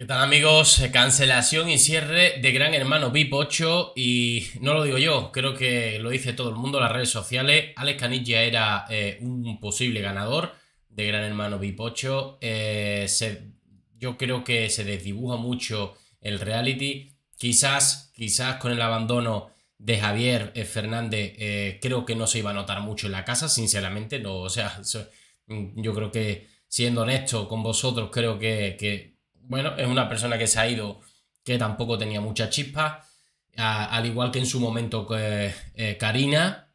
¿Qué tal amigos? Cancelación y cierre de Gran Hermano VIP 8 y no lo digo yo, creo que lo dice todo el mundo, las redes sociales. Alex Canilla era eh, un posible ganador de Gran Hermano VIP 8. Eh, yo creo que se desdibuja mucho el reality. Quizás, quizás con el abandono de Javier eh, Fernández, creo que no se iba a notar mucho en la casa, sinceramente. No, o sea, yo creo que siendo honesto con vosotros, creo que bueno, es una persona que se ha ido que tampoco tenía mucha chispa, al igual que en su momento pues, eh, Karina.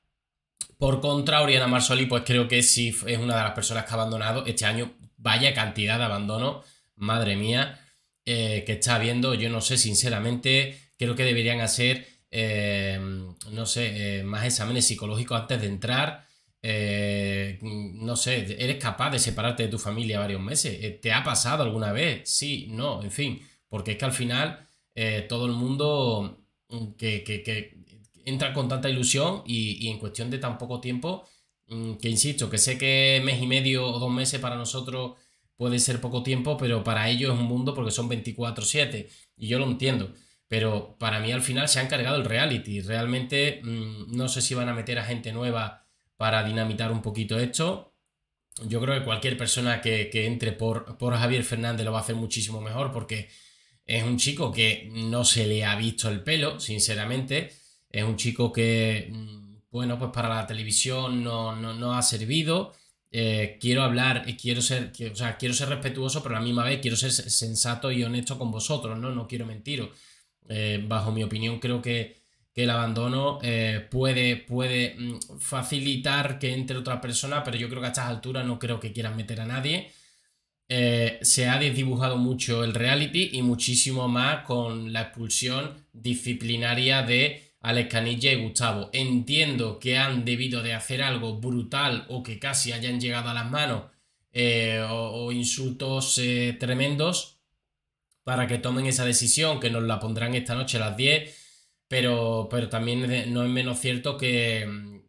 Por contra, Oriana Marsoli, pues creo que sí es una de las personas que ha abandonado este año. Vaya cantidad de abandono, madre mía, eh, que está habiendo. Yo no sé, sinceramente, creo que deberían hacer, eh, no sé, más exámenes psicológicos antes de entrar. Eh, no sé, eres capaz de separarte de tu familia varios meses. Eh, ¿Te ha pasado alguna vez? Sí, no, en fin. Porque es que al final eh, todo el mundo mm, que, que, entra con tanta ilusión y, en cuestión de tan poco tiempo, mm, que insisto, que sé que mes y medio o dos meses para nosotros puede ser poco tiempo, pero para ellos es un mundo porque son 24/7 y yo lo entiendo. Pero para mí al final se han cargado el reality. Realmente mm, no sé si van a meter a gente nueva para dinamitar un poquito esto. Yo creo que cualquier persona que, entre por, Javier Fernández lo va a hacer muchísimo mejor porque es un chico que no se le ha visto el pelo, sinceramente. Es un chico que, mm, bueno, pues para la televisión no, ha servido. Eh, quiero hablar y eh, quiero ser, quiero ser respetuoso, pero a la misma vez quiero ser sensato y honesto con vosotros, ¿no? No quiero mentiros. Eh, bajo mi opinión, creo que que el abandono eh, puede, puede mm, facilitar que entre otra persona, pero yo creo que a estas alturas no creo que quieran meter a nadie. Eh, se ha desdibujado mucho el reality y muchísimo más con la expulsión disciplinaria de Alex Canilla y Gustavo. Entiendo que han debido de hacer algo brutal o que casi hayan llegado a las manos eh, o, o, insultos tremendos para que tomen esa decisión que nos la pondrán esta noche a las 10 pero, pero también no es menos cierto que,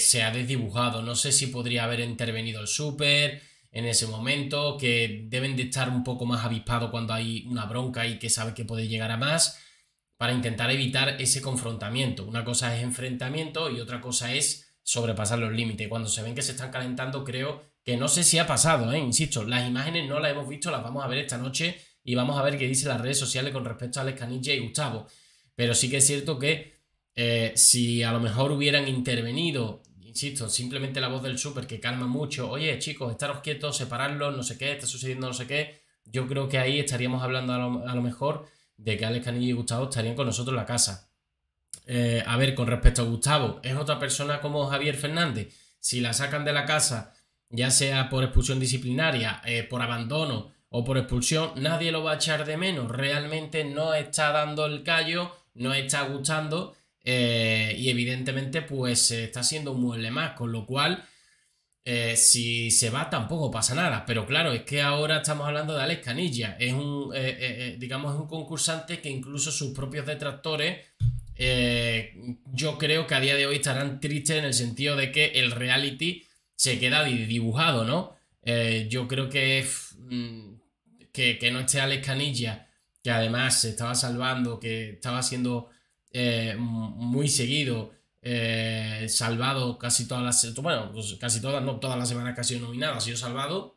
se ha desdibujado. No sé si podría haber intervenido el súper en ese momento, que deben de estar un poco más avispados cuando hay una bronca y que sabe que puede llegar a más, para intentar evitar ese confrontamiento. Una cosa es enfrentamiento y otra cosa es sobrepasar los límites. Cuando se ven que se están calentando, creo que no sé si ha pasado, ¿eh? insisto, las imágenes no las hemos visto, las vamos a ver esta noche y vamos a ver qué dicen las redes sociales con respecto a Alex y Gustavo. Pero sí que es cierto que eh, si a lo mejor hubieran intervenido, insisto, simplemente la voz del súper que calma mucho, oye chicos, estaros quietos, separarlos, no sé qué, está sucediendo no sé qué, yo creo que ahí estaríamos hablando a lo, mejor de que Alex Canillo y Gustavo estarían con nosotros en la casa. Eh, a ver, con respecto a Gustavo, ¿es otra persona como Javier Fernández? Si la sacan de la casa, ya sea por expulsión disciplinaria, eh, por abandono o por expulsión, nadie lo va a echar de menos. Realmente no está dando el callo no está gustando eh, y evidentemente pues está siendo un mueble más, con lo cual eh, si se va tampoco pasa nada, pero claro, es que ahora estamos hablando de Alex Canilla, es un, eh, digamos, un concursante que incluso sus propios detractores yo creo que a día de hoy estarán tristes en el sentido de que el reality se queda dibujado, ¿no? yo creo que, mm, que, que no esté Alex Canilla que además se estaba salvando, que estaba siendo eh, muy seguido, eh, salvado casi todas las, bueno, pues casi todas, no todas las semanas que ha sido nominado, ha sido salvado.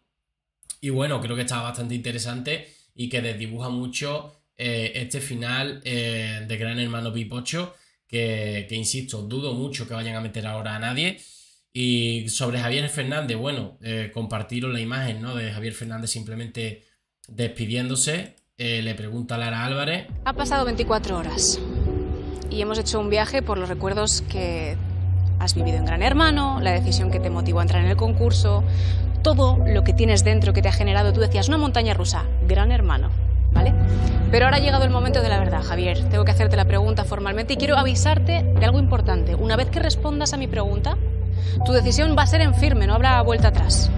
Y bueno, creo que estaba bastante interesante y que desdibuja mucho eh, este final de Gran Hermano Pipocho, que, insisto, dudo mucho que vayan a meter ahora a nadie. Y sobre Javier Fernández, bueno, compartiros la imagen ¿no? de Javier Fernández simplemente despidiéndose. Eh, le pregunta Lara Álvarez. Ha pasado 24 horas y hemos hecho un viaje por los recuerdos que has vivido en Gran Hermano, la decisión que te motivó a entrar en el concurso, todo lo que tienes dentro que te ha generado, tú decías, una montaña rusa, Gran Hermano, ¿vale? Pero ahora ha llegado el momento de la verdad, Javier. Tengo que hacerte la pregunta formalmente y quiero avisarte de algo importante. Una vez que respondas a mi pregunta, tu decisión va a ser en firme, no habrá vuelta atrás.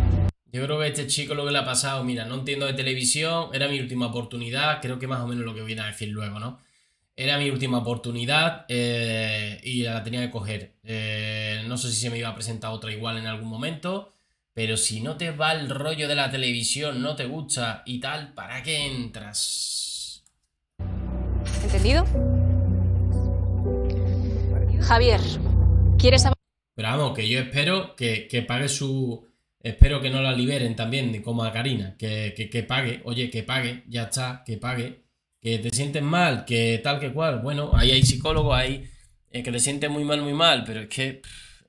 Yo creo que este chico lo que le ha pasado, mira, no entiendo de televisión, era mi última oportunidad, creo que más o menos lo que voy a decir luego, ¿no? Era mi última oportunidad eh, y la tenía que coger. Eh, no sé si se me iba a presentar otra igual en algún momento, pero si no te va el rollo de la televisión, no te gusta y tal, ¿para qué entras? ¿Entendido? Javier, ¿quieres... saber? Pero vamos, que yo espero que pague su Espero que no la liberen también, como a Karina, que, que, pague, oye, que pague, ya está, que pague, que te sientes mal, que tal, que cual. Bueno, ahí hay psicólogos, ahí eh, que te sientes muy mal, muy mal, pero es que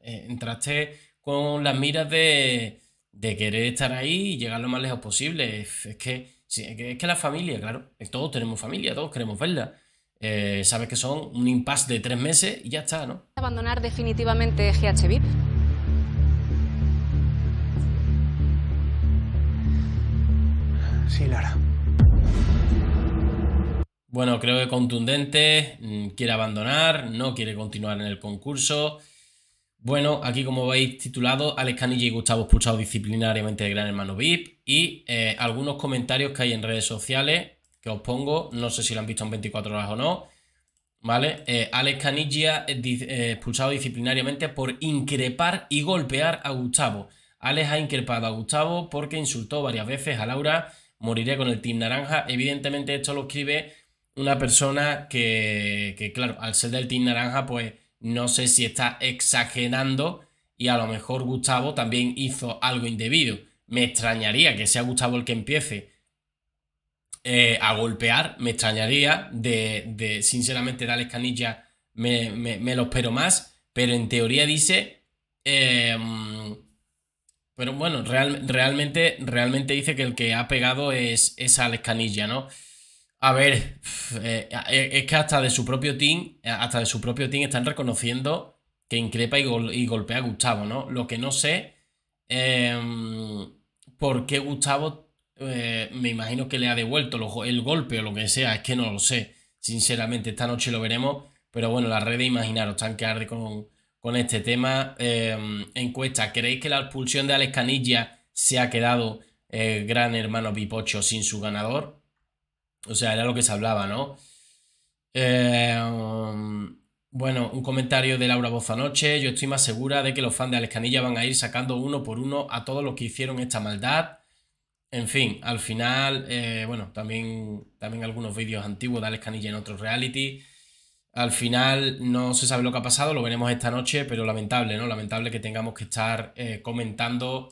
eh, entraste con las miras de, querer estar ahí y llegar lo más lejos posible. Es, que, es que, la familia, claro, todos tenemos familia, todos queremos verla. Eh, sabes que son un impasse de tres meses y ya está, ¿no? Abandonar definitivamente GHVIP. Sí, Lara. Bueno, creo que contundente, mm, quiere abandonar, no quiere continuar en el concurso. Bueno, aquí como veis titulado, Alex Canilla y Gustavo expulsados disciplinariamente de Gran Hermano VIP y eh, algunos comentarios que hay en redes sociales que os pongo, no sé si lo han visto en 24 horas o no, ¿vale? Eh, Alex Canilla eh, expulsado disciplinariamente por increpar y golpear a Gustavo. Alex ha increpado a Gustavo porque insultó varias veces a Laura moriría con el Team Naranja. Evidentemente esto lo escribe una persona que, claro, al ser del Team Naranja, pues no sé si está exagerando y a lo mejor Gustavo también hizo algo indebido. Me extrañaría que sea Gustavo el que empiece eh, a golpear, me extrañaría de, de sinceramente, darle Canilla me, me, lo espero más, pero en teoría dice... Eh, pero bueno, realmente, realmente dice que el que ha pegado es, esa Alex Canilla, ¿no? A ver, eh, eh, es que hasta de su propio team, eh, hasta de su propio team están reconociendo que increpa y, golpea a Gustavo, ¿no? Lo que no sé, em, por qué Gustavo, me imagino que le ha devuelto el golpe o lo que sea, es que no lo sé, sinceramente, esta noche lo veremos, pero bueno, las redes, imaginaros, están que con, con este tema. Em, encuesta, ¿creéis que la expulsión de Alex Canilla se ha quedado el eh, gran hermano Pipocho sin su ganador? O sea, era lo que se hablaba, ¿no? Em, bueno, un comentario de Laura Bozanoche. Yo estoy más segura de que los fans de Alex Canilla van a ir sacando uno por uno a todos los que hicieron esta maldad. En fin, al final, eh, bueno, también, también algunos vídeos antiguos de Alex Canilla en otros reality. Al final no se sabe lo que ha pasado, lo veremos esta noche, pero lamentable, ¿no? Lamentable que tengamos que estar eh, comentando